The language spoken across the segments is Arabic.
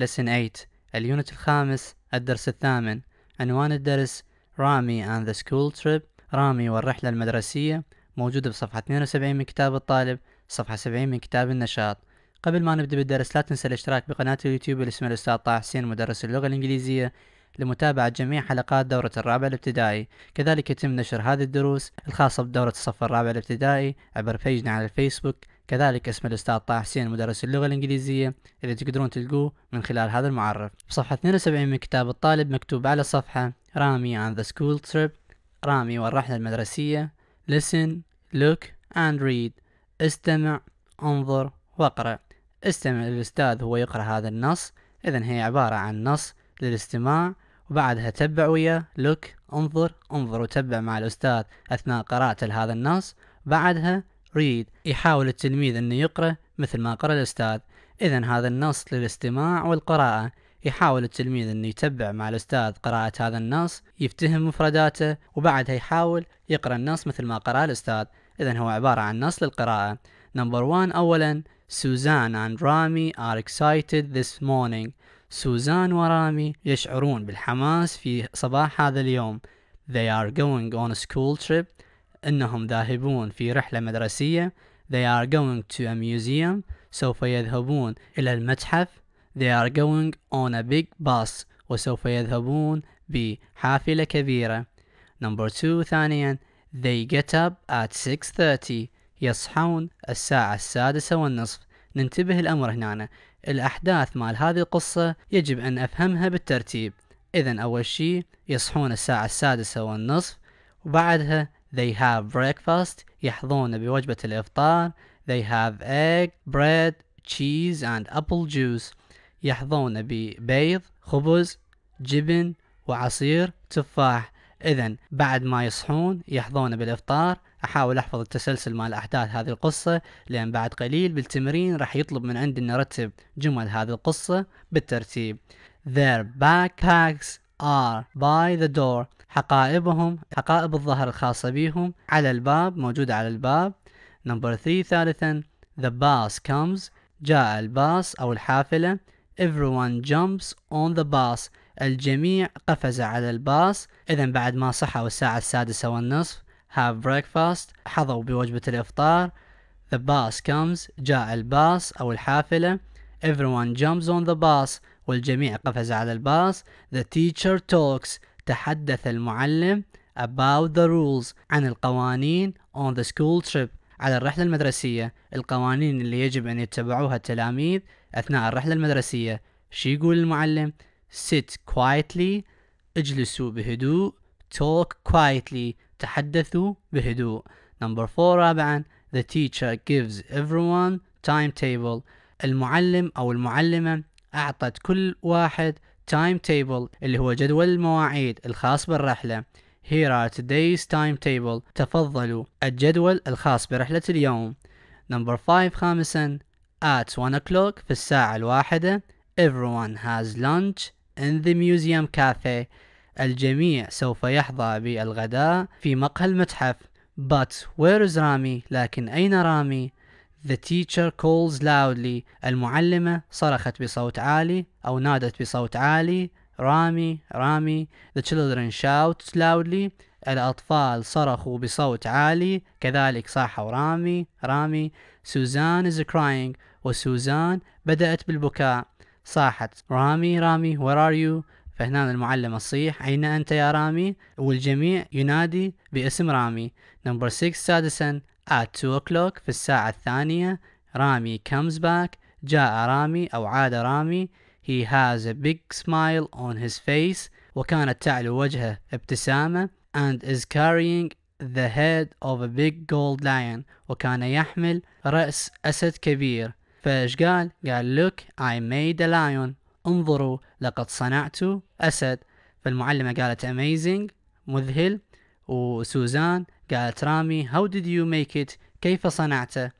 Lesson 8 اليونت الخامس الدرس الثامن عنوان الدرس رامي and the school trip رامي والرحلة المدرسية موجودة بصفحة 72 من كتاب الطالب صفحة 70 من كتاب النشاط قبل ما نبدأ بالدرس لا تنسى الاشتراك بقناة اليوتيوب اللي الأستاذ طه حسين مدرس اللغة الإنجليزية لمتابعة جميع حلقات دورة الرابع الابتدائي كذلك يتم نشر هذه الدروس الخاصة بدورة الصف الرابع الابتدائي عبر فيجنا على الفيسبوك كذلك اسم الأستاذ طه حسين مدرس اللغة الإنجليزية اللي تقدرون تلقوه من خلال هذا المعرف بصفحة 72 من كتاب الطالب مكتوب على الصفحة رامي عن the school trip رامي والرحلة المدرسية listen look and read استمع انظر واقرأ استمع للأستاذ هو يقرأ هذا النص إذا هي عبارة عن نص للاستماع وبعدها تبع وياه لوك انظر انظر وتبع مع الأستاذ أثناء قراءته لهذا النص بعدها ريد يحاول التلميذ أن يقرأ مثل ما قرأ الأستاذ إذا هذا النص للاستماع والقراءة يحاول التلميذ أن يتبع مع الأستاذ قراءة هذا النص يفتهم مفرداته وبعدها يحاول يقرأ النص مثل ما قرأ الأستاذ إذا هو عبارة عن نص للقراءة نمبر 1 أولا سوزان and رامي are excited this morning سوزان ورامي يشعرون بالحماس في صباح هذا اليوم They are going on a school trip أنهم ذاهبون في رحلة مدرسية They are going to a museum سوف يذهبون إلى المتحف They are going on a big bus وسوف يذهبون بحافلة كبيرة Number two ثانيا They get up at 6.30 يصحون الساعة السادسة والنصف ننتبه الأمر هنا الأحداث مال هذه القصة يجب أن أفهمها بالترتيب إذا أول شيء يصحون الساعة السادسة والنصف وبعدها They have breakfast يحظون بوجبة الإفطار They have egg, bread, cheese and apple juice يحظون ببيض خبز جبن وعصير تفاح إذا بعد ما يصحون يحظون بالإفطار أحاول أحفظ التسلسل مال أحداث هذه القصة لأن بعد قليل بالتمرين راح يطلب من عندي أن أرتب جمل هذه القصة بالترتيب Their backpacks are by the door حقائبهم حقائب الظهر الخاصة بيهم على الباب موجودة على الباب نمبر 3 ثالثا the bus comes جاء الباص أو الحافلة everyone jumps on the bus الجميع قفز على الباص إذا بعد ما صحوا الساعة السادسة والنصف have breakfast حظوا بوجبة الإفطار the bus comes جاء الباص أو الحافلة everyone jumps on the bus والجميع قفز على الباص the teacher talks تحدث المعلم about the rules عن القوانين on the school trip على الرحلة المدرسية القوانين اللي يجب أن يتبعوها التلاميذ أثناء الرحلة المدرسية شي يقول المعلم sit quietly اجلسوا بهدوء talk quietly تحدثوا بهدوء number four رابعا the teacher gives everyone timetable المعلم أو المعلمة أعطت كل واحد تايم تيبل اللي هو جدول المواعيد الخاص بالرحلة Here are today's timetable تفضلوا الجدول الخاص برحلة اليوم Number 5 خامسا At 1 o'clock في الساعة الواحدة Everyone has lunch in the museum cafe الجميع سوف يحظى بالغداء في مقهى المتحف But where is رامي؟ لكن أين رامي؟ The teacher calls loudly. المعلمة صرخت بصوت عالي أو نادت بصوت عالي. رامي رامي. The children shout loudly. الأطفال صرخوا بصوت عالي كذلك صاحوا رامي رامي. سوزان is crying. وسوزان بدأت بالبكاء. صاحت رامي رامي where are you فهنا المعلمة تصيح أين أنت يا رامي والجميع ينادي باسم رامي Number 6 Sadison at 2 o'clock في الساعة الثانية رامي comes back جاء رامي أو عاد رامي he has a big smile on his face وكانت تعلو وجهه ابتسامة and is carrying the head of a big gold lion وكان يحمل رأس أسد كبير فايش قال؟ قال look I made a lion انظروا لقد صنعت أسد فالمعلمة قالت amazing مذهل وسوزان قالت رامي How did you make it كيف صنعته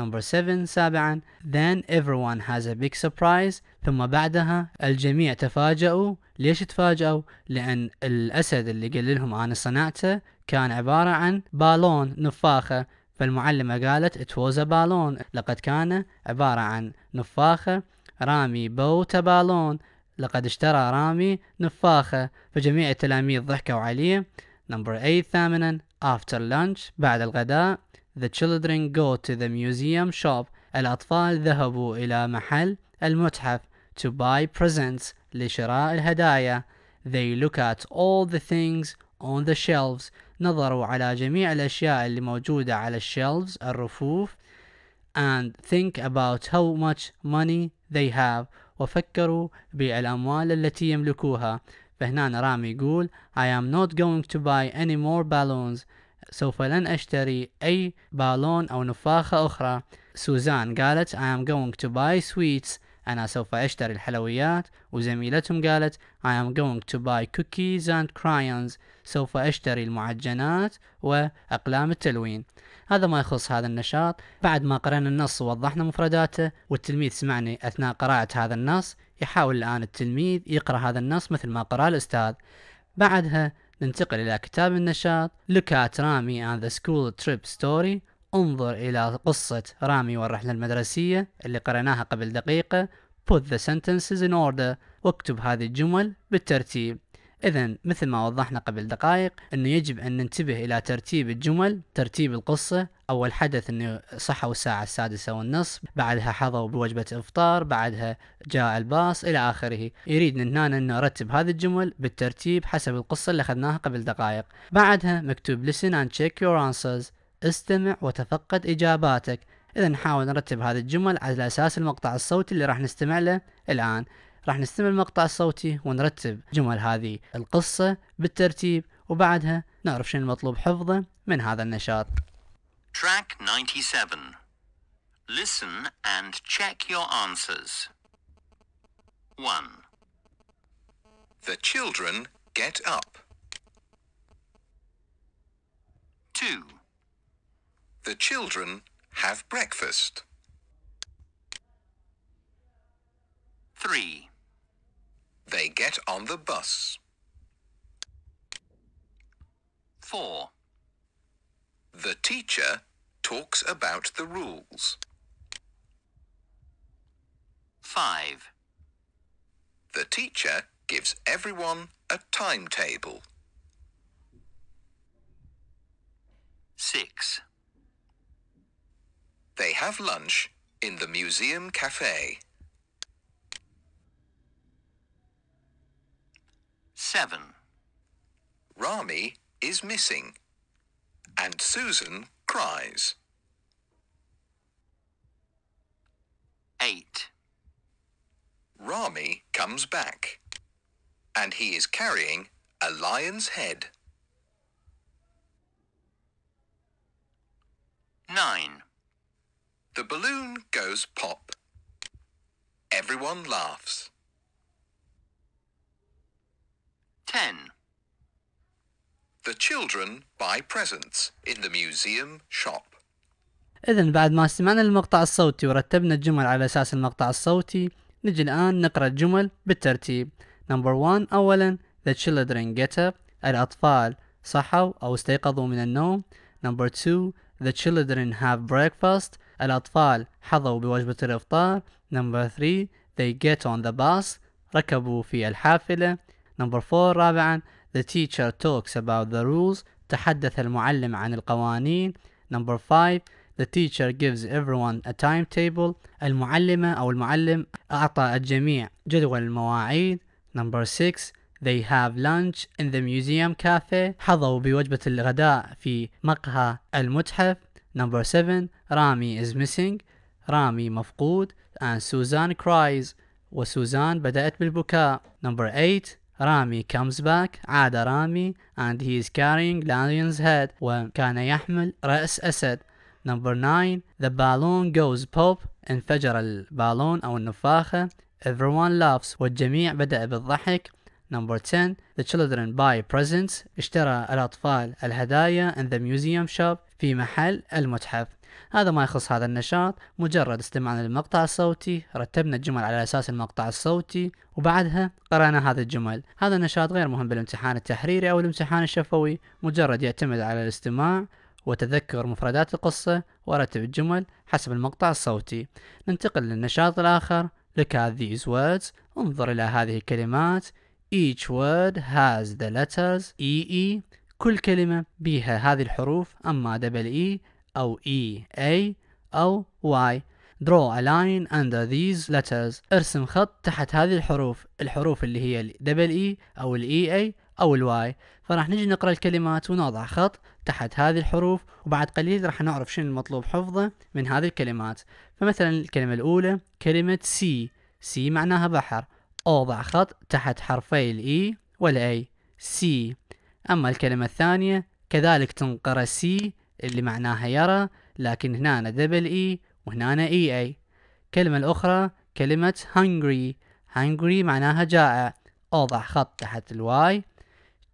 Number 7 سابعا Then everyone has a big surprise ثم بعدها الجميع تفاجأوا ليش تفاجأوا لأن الأسد اللي قال لهم أنا صنعته كان عبارة عن بالون نفاخة فالمعلمة قالت it was a balloon لقد كان عبارة عن نفاخة رامي بوت بالون لقد اشترى رامي نفاخة فجميع التلاميذ ضحكوا عليه نمبر 8 ثامنا After lunch بعد الغداء The children go to the museum shop الأطفال ذهبوا إلى محل المتحف to buy presents لشراء الهدايا They look at all the things on the shelves نظروا على جميع الأشياء اللي موجودة على الshelves الرفوف and think about how much money they have وفكروا بالأموال التي يملكوها فهنا رامي يقول I am not going to buy any more balloons سوف لن أشتري أي بالون أو نفاخة أخرى سوزان قالت I am going to buy sweets أنا سوف أشتري الحلويات وزميلتهم قالت I am going to buy cookies and crayons سوف أشتري المعجنات وأقلام التلوين هذا ما يخص هذا النشاط بعد ما قرأنا النص ووضحنا مفرداته والتلميذ سمعني أثناء قراءة هذا النص يحاول الآن التلميذ يقرأ هذا النص مثل ما قرأ الأستاذ بعدها ننتقل إلى كتاب النشاط Look at Rami and the School Trip Story انظر إلى قصة رامي والرحلة المدرسية اللي قرأناها قبل دقيقة Put the sentences in order واكتب هذه الجمل بالترتيب إذا مثل ما وضحنا قبل دقائق أنه يجب أن ننتبه إلى ترتيب الجمل ترتيب القصة أول حدث أنه صحوا الساعة السادسة والنصف بعدها حظوا بوجبة إفطار بعدها جاء الباص إلى آخره يريد هنا أن نرتب هذه الجمل بالترتيب حسب القصة اللي أخذناها قبل دقائق بعدها مكتوب listen and check your answers استمع وتفقد إجاباتك إذا نحاول نرتب هذه الجمل على أساس المقطع الصوتي اللي راح نستمع له الآن راح نستمع المقطع الصوتي ونرتب جمل هذه القصة بالترتيب وبعدها نعرف شنو المطلوب حفظه من هذا النشاط. Track 97 Listen and check your answers. 1. The children get up. 2. The children have breakfast. 3. They get on the bus. 4. The teacher talks about the rules. 5. The teacher gives everyone a timetable. 6. They have lunch in the museum cafe. 7. Rami is missing. And Susan cries. 8. Rami comes back. And he is carrying a lion's head. 9. The balloon goes pop. Everyone laughs. 10. The children buy presents in the museum shop. إذا بعد ما سمعنا المقطع الصوتي ورتبنا الجمل على أساس المقطع الصوتي نجي الآن نقرأ الجمل بالترتيب نمبر one أولا The children get up الأطفال صحوا أو استيقظوا من النوم نمبر two The children have breakfast الأطفال حظوا بوجبة الإفطار نمبر three They get on the bus ركبوا في الحافلة نمبر فور رابعا The teacher talks about the rules تحدث المعلم عن القوانين نمبر five The teacher gives everyone a timetable المعلمة أو المعلم أعطى الجميع جدول المواعيد نمبر 6 They have lunch in the museum cafe حظوا بوجبة الغداء في مقهى المتحف نمبر 7 رامي is missing رامي مفقود and Suzanne cries وسوزان بدأت بالبكاء نمبر 8 رامي comes back عاد رامي and he is carrying Lion's head وكان يحمل رأس أسد Number 9 The balloon goes pop انفجر البالون أو النفاخة Everyone laughs والجميع بدأ بالضحك Number 10 The children buy presents اشترى الأطفال الهدايا in the museum shop في محل المتحف هذا ما يخص هذا النشاط مجرد استمعنا للمقطع الصوتي رتبنا الجمل على أساس المقطع الصوتي وبعدها قرأنا هذا الجمل هذا النشاط غير مهم بالامتحان التحريري أو الامتحان الشفوي مجرد يعتمد على الاستماع وتذكر مفردات القصة ورتب الجمل حسب المقطع الصوتي ننتقل للنشاط الآخر Look at these words انظر إلى هذه الكلمات Each word has the letters EE -E. كل كلمة بها هذه الحروف أما دبل إي -E أو E A أو Y draw a line under these letters ارسم خط تحت هذه الحروف الحروف اللي هي double E أو ال e A أو ال Y فراح نجي نقرأ الكلمات ونضع خط تحت هذه الحروف وبعد قليل راح نعرف شنو المطلوب حفظه من هذه الكلمات فمثلا الكلمة الأولى كلمة C C معناها بحر أوضع خط تحت حرفي الإي e والأي C أما الكلمة الثانية كذلك تنقرأ C اللي معناها يرى لكن هنا دبل اي وهنا اي اي كلمة الأخرى كلمة hungry hungry معناها جائع أوضع خط تحت الواي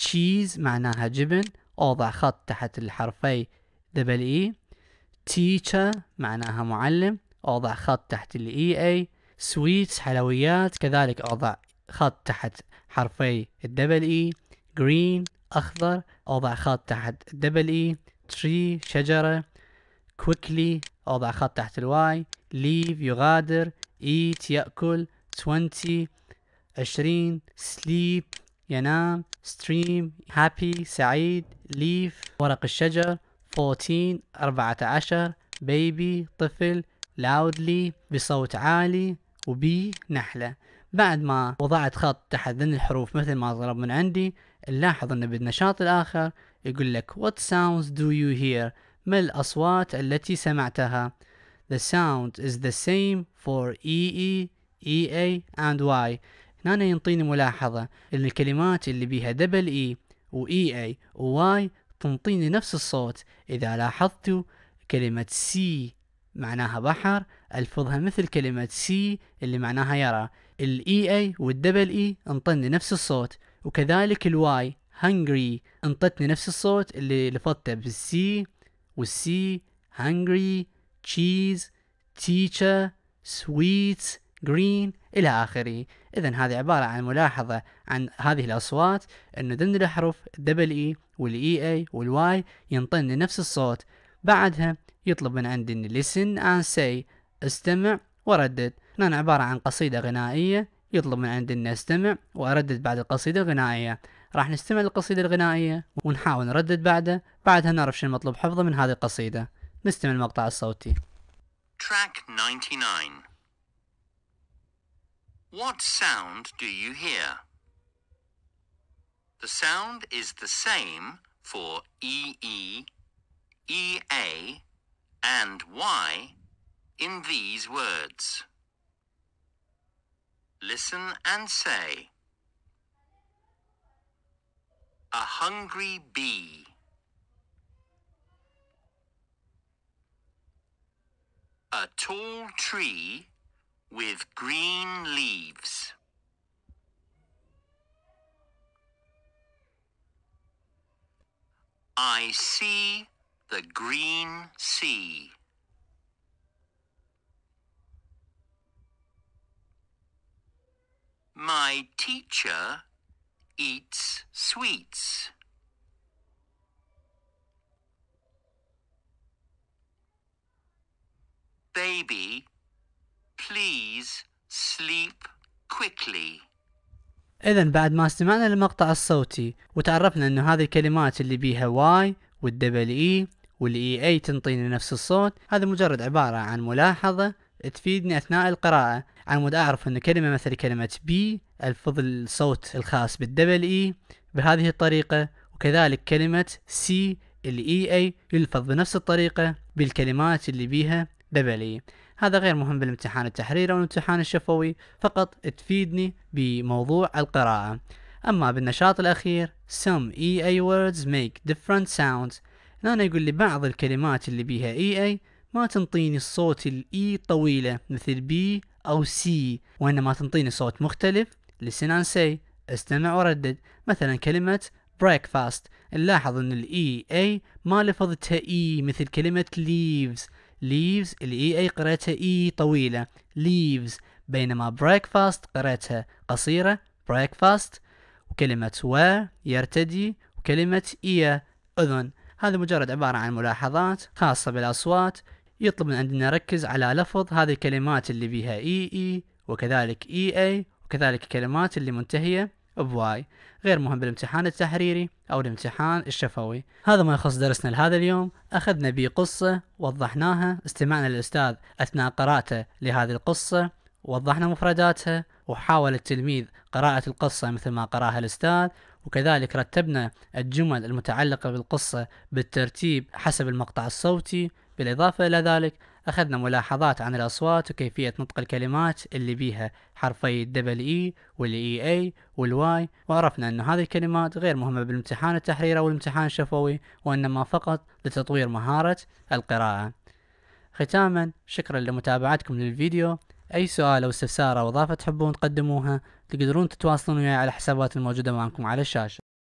cheese معناها جبن أوضع خط تحت الحرفي دبل اي e. teacher معناها معلم أوضع خط تحت الاي اي e sweets حلويات كذلك أوضع خط تحت حرفي الدبل اي e. green أخضر أوضع خط تحت الدبل اي تري شجرة quickly أوضع خط تحت الواي leave يغادر eat يأكل 20 عشرين sleep ينام stream happy سعيد leaf ورق الشجر 14 14 baby طفل loudly بصوت عالي وبي نحلة بعد ما وضعت خط تحت ذن الحروف مثل ما ضرب من عندي نلاحظ أن بالنشاط الآخر يقول لك What sounds do you hear ما الأصوات التي سمعتها The sound is the same for EE, EA e, and Y هنا ينطيني ملاحظة ان الكلمات اللي بيها دبل اي e و اي e, اي و Y تنطيني نفس الصوت اذا لاحظتوا كلمة سي معناها بحر الفظها مثل كلمة سي اللي معناها يرى الاي اي والدبل E انطني نفس الصوت وكذلك الواي هانجري انطتني نفس الصوت اللي لفظته بالسي والسي هانجري تشيز تيتشر سويت جرين إلى آخره إذا هذه عبارة عن ملاحظة عن هذه الأصوات أنه ضمن الأحرف الدبل إي والإي أي e والواي ينطني نفس الصوت بعدها يطلب من عندي listen and say استمع وردد هنا عبارة عن قصيدة غنائية يطلب من عندي أن استمع وأردد بعد القصيدة الغنائية راح نستمع للقصيدة الغنائية ونحاول نردد بعده بعدها نعرف شنو المطلوب حفظه من هذه القصيدة نستمع المقطع الصوتي Track 99 What sound do you hear? The sound is the same for EE, EA, e, and Y in these words. Listen and say. A hungry bee. A tall tree with green leaves. I see the green sea. My teacher eats sweets. Baby, please sleep quickly. إذا بعد ما استمعنا للمقطع الصوتي وتعرفنا إنه هذه الكلمات اللي بيها واي والدبل إي والإي إي تنطينا نفس الصوت هذا مجرد عبارة عن ملاحظة تفيدني أثناء القراءة عن مود أعرف إن كلمة مثل كلمة بي الفضل الصوت الخاص بالدبل اي بهذه الطريقة وكذلك كلمة سي الاي اي يلفظ بنفس الطريقة بالكلمات اللي بيها دبل اي هذا غير مهم بالامتحان التحريري او الامتحان الشفوي فقط تفيدني بموضوع القراءة اما بالنشاط الاخير some EA words make different sounds انا يقول لي بعض الكلمات اللي بيها EA ما تنطيني الصوت الاي e طويلة مثل بي او سي وانما تنطيني صوت مختلف لسنان سي استمع وردد مثلا كلمة breakfast نلاحظ ان الاي اي e ما لفظتها اي e مثل كلمة leaves leaves الاي اي e قرأتها اي طويلة leaves بينما breakfast قرأتها قصيرة breakfast وكلمة و يرتدي وكلمة إيا أذن هذا مجرد عبارة عن ملاحظات خاصة بالأصوات يطلب من عندنا نركز على لفظ هذه الكلمات اللي بيها إي إي وكذلك إي أي وكذلك الكلمات اللي منتهية بواي غير مهم بالامتحان التحريري أو الامتحان الشفوي هذا ما يخص درسنا لهذا اليوم أخذنا به قصة وضحناها استمعنا للأستاذ أثناء قراءته لهذه القصة وضحنا مفرداتها وحاول التلميذ قراءة القصة مثل ما قراها الأستاذ وكذلك رتبنا الجمل المتعلقة بالقصة بالترتيب حسب المقطع الصوتي بالإضافة إلى ذلك أخذنا ملاحظات عن الأصوات وكيفية نطق الكلمات اللي بيها حرفي الدبل إي والإي أي e، والواي وعرفنا أن هذه الكلمات غير مهمة بالامتحان التحريري أو الامتحان الشفوي وإنما فقط لتطوير مهارة القراءة ختاما شكرا لمتابعتكم للفيديو أي سؤال أو استفسار أو إضافة تحبون تقدموها تقدرون تتواصلون وياي على الحسابات الموجودة معكم على الشاشة